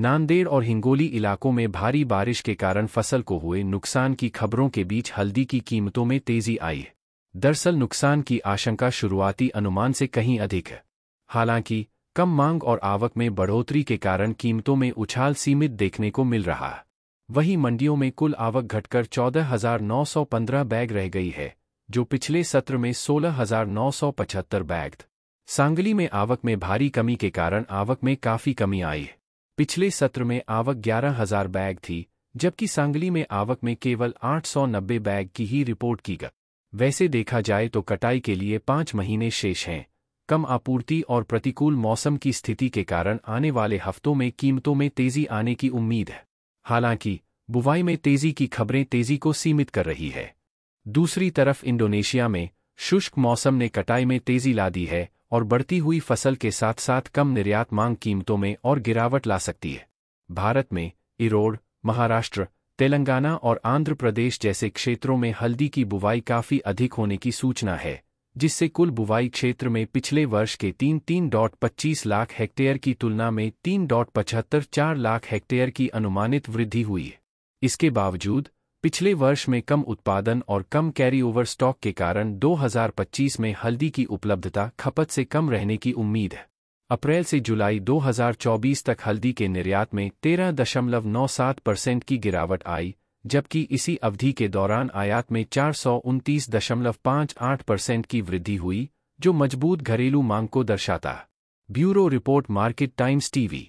नांदेड़ और हिंगोली इलाकों में भारी बारिश के कारण फसल को हुए नुकसान की खबरों के बीच हल्दी की कीमतों में तेजी आई है दरअसल नुकसान की आशंका शुरुआती अनुमान से कहीं अधिक है हालांकि कम मांग और आवक में बढ़ोतरी के कारण कीमतों में उछाल सीमित देखने को मिल रहा है वहीं मंडियों में कुल आवक घटकर 14,915 बैग रह गई है जो पिछले सत्र में 16,975 बैग सांगली में आवक में भारी कमी के कारण आवक में काफी कमी आई है पिछले सत्र में आवक ग्यारह हजार बैग थी जबकि सांगली में आवक में केवल 890 बैग की ही रिपोर्ट की गई वैसे देखा जाए तो कटाई के लिए पांच महीने शेष हैं कम आपूर्ति और प्रतिकूल मौसम की स्थिति के कारण आने वाले हफ्तों में कीमतों में तेजी आने की उम्मीद है हालांकि बुवाई में तेजी की खबरें तेजी को सीमित कर रही है दूसरी तरफ इंडोनेशिया में शुष्क मौसम ने कटाई में तेजी ला दी है और बढ़ती हुई फसल के साथ साथ कम निर्यात मांग कीमतों में और गिरावट ला सकती है भारत में इरोड महाराष्ट्र तेलंगाना और आंध्र प्रदेश जैसे क्षेत्रों में हल्दी की बुवाई काफी अधिक होने की सूचना है जिससे कुल बुवाई क्षेत्र में पिछले वर्ष के तीन तीन डॉट पच्चीस लाख हेक्टेयर की तुलना में तीन डॉट पचहत्तर चार लाख हेक्टेयर की अनुमानित वृद्धि हुई है इसके बावजूद पिछले वर्ष में कम उत्पादन और कम कैरी ओवर स्टॉक के कारण 2025 में हल्दी की उपलब्धता खपत से कम रहने की उम्मीद है अप्रैल से जुलाई 2024 तक हल्दी के निर्यात में 13.97 परसेंट की गिरावट आई जबकि इसी अवधि के दौरान आयात में चार परसेंट की वृद्धि हुई जो मजबूत घरेलू मांग को दर्शाता bureau report market times TV